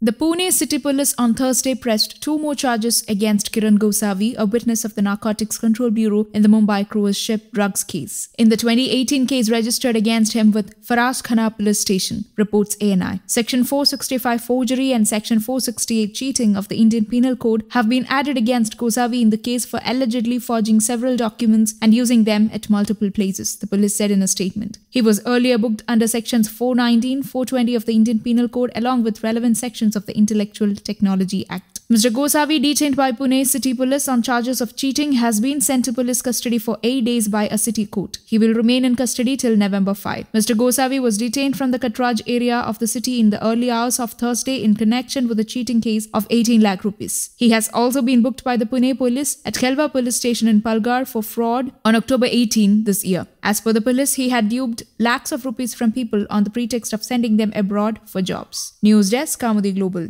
The Pune City Police on Thursday pressed two more charges against Kiran Gosavi, a witness of the Narcotics Control Bureau in the Mumbai cruise ship drugs case. In the 2018 case registered against him with Faraz Khana Police Station, reports ANI. Section 465 forgery and Section 468 cheating of the Indian Penal Code have been added against Gosavi in the case for allegedly forging several documents and using them at multiple places, the police said in a statement. He was earlier booked under Sections 419, 420 of the Indian Penal Code along with relevant sections of the Intellectual Technology Act Mr. Gosavi, detained by Pune City Police on charges of cheating, has been sent to police custody for eight days by a city court. He will remain in custody till November 5. Mr. Gosavi was detained from the Katraj area of the city in the early hours of Thursday in connection with a cheating case of 18 lakh rupees. He has also been booked by the Pune police at Khelva police station in Palgar for fraud on October 18 this year. As per the police, he had duped lakhs of rupees from people on the pretext of sending them abroad for jobs. News Desk, Kamudi Global.